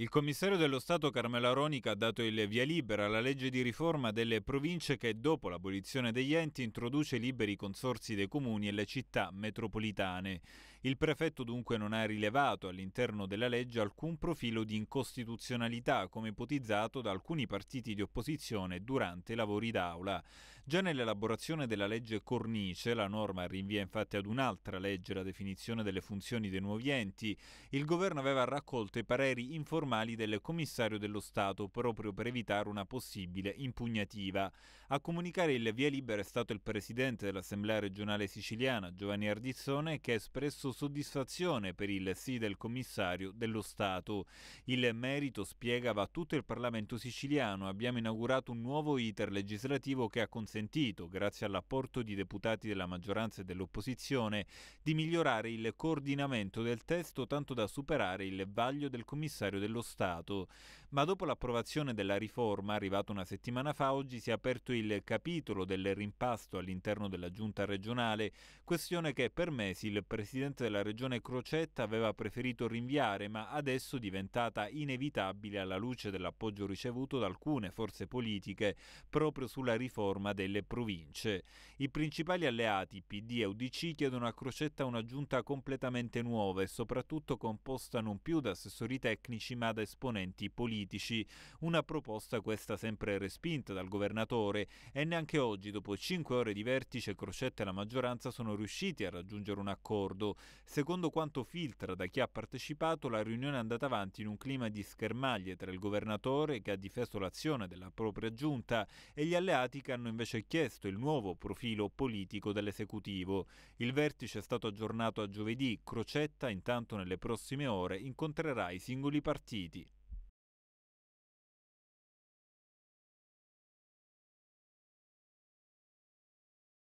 Il commissario dello Stato Carmelo Aronica ha dato il via libera alla legge di riforma delle province che dopo l'abolizione degli enti introduce liberi consorsi dei comuni e le città metropolitane. Il prefetto dunque non ha rilevato all'interno della legge alcun profilo di incostituzionalità come ipotizzato da alcuni partiti di opposizione durante i lavori d'aula. Già nell'elaborazione della legge Cornice, la norma rinvia infatti ad un'altra legge la definizione delle funzioni dei nuovi enti, il governo aveva raccolto i pareri informativi formali del commissario dello Stato proprio per evitare una possibile impugnativa. A comunicare il via libera è stato il presidente dell'Assemblea regionale siciliana Giovanni Ardizzone che ha espresso soddisfazione per il sì del commissario dello Stato. Il merito, spiega, va tutto il Parlamento siciliano. Abbiamo inaugurato un nuovo iter legislativo che ha consentito, grazie all'apporto di deputati della maggioranza e dell'opposizione, di migliorare il coordinamento del testo tanto da superare il vaglio del commissario dello Stato dello Stato, ma dopo l'approvazione della riforma, arrivata una settimana fa, oggi si è aperto il capitolo del rimpasto all'interno della giunta regionale, questione che per mesi il presidente della regione Crocetta aveva preferito rinviare, ma adesso diventata inevitabile alla luce dell'appoggio ricevuto da alcune forze politiche proprio sulla riforma delle province. I principali alleati PD e UDC chiedono a Crocetta una giunta completamente nuova e soprattutto composta non più da assessori tecnici ma da esponenti politici. Una proposta questa sempre respinta dal governatore e neanche oggi, dopo cinque ore di vertice, Crocetta e la maggioranza sono riusciti a raggiungere un accordo. Secondo quanto filtra da chi ha partecipato, la riunione è andata avanti in un clima di schermaglie tra il governatore, che ha difeso l'azione della propria giunta, e gli alleati che hanno invece chiesto il nuovo profilo politico dell'esecutivo. Il vertice è stato aggiornato a giovedì. Crocetta, intanto, nelle prossime ore incontrerà i singoli partiti. d d